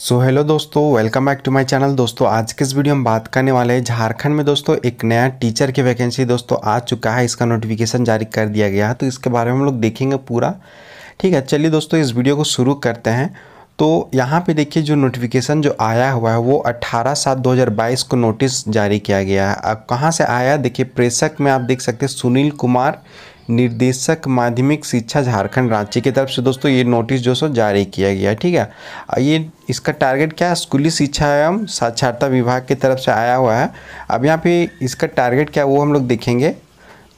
सो hello दोस्तों welcome back to my channel दोस्तों आज के इस वीडियो में बात करने वाले हैं झारखंड में दोस्तों एक नया टीचर की वैकेंसी दोस्तों आ चुका है इसका नोटिफिकेशन जारी कर दिया गया है तो इसके बारे में हम लोग देखेंगे पूरा ठीक है चलिए दोस्तों इस वीडियो को शुरू करते हैं तो यहाँ पे देखिए जो नोटिफिकेशन जो आया हुआ है वो 18 सात 2022 को नोटिस जारी किया गया है अब कहाँ से आया देखिए प्रेषक में आप देख सकते हैं सुनील कुमार निर्देशक माध्यमिक शिक्षा झारखंड रांची की तरफ से दोस्तों ये नोटिस जो सो जारी किया गया ठीक है ये इसका टारगेट क्या है स्कूली शिक्षा एवं साक्षरता विभाग की तरफ से आया हुआ है अब यहाँ पे इसका टारगेट क्या वो हम लोग देखेंगे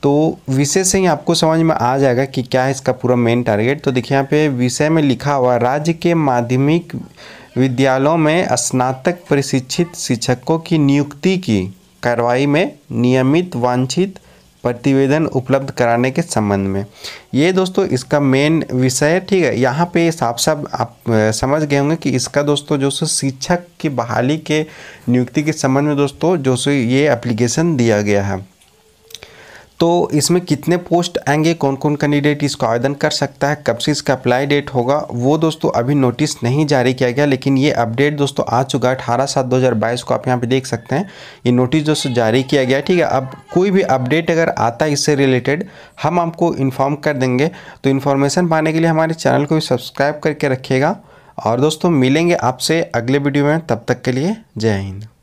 तो विषय से ही आपको समझ में आ जाएगा कि क्या है इसका पूरा मेन टारगेट तो देखिए यहाँ पे विषय में लिखा हुआ राज्य के माध्यमिक विद्यालयों में स्नातक प्रशिक्षित शिक्षकों की नियुक्ति की कार्रवाई में नियमित वांछित प्रतिवेदन उपलब्ध कराने के संबंध में ये दोस्तों इसका मेन विषय है ठीक है यहाँ पे साफ साफ आप समझ गए होंगे कि इसका दोस्तों जो सो शिक्षक की बहाली के नियुक्ति के संबंध में दोस्तों जो सो ये एप्लीकेशन दिया गया है तो इसमें कितने पोस्ट आएंगे कौन कौन कैंडिडेट इसको आवेदन कर सकता है कब से इसका अप्लाई डेट होगा वो दोस्तों अभी नोटिस नहीं जारी किया गया लेकिन ये अपडेट दोस्तों आ चुका है अठारह सात दो हज़ार बाईस को आप यहाँ पे देख सकते हैं ये नोटिस दोस्तों जारी किया गया ठीक है अब कोई भी अपडेट अगर आता है इससे रिलेटेड हम आपको इन्फॉर्म कर देंगे तो इन्फॉर्मेशन पाने के लिए हमारे चैनल को भी सब्सक्राइब करके रखिएगा और दोस्तों मिलेंगे आपसे अगले वीडियो में तब तक के लिए जय हिंद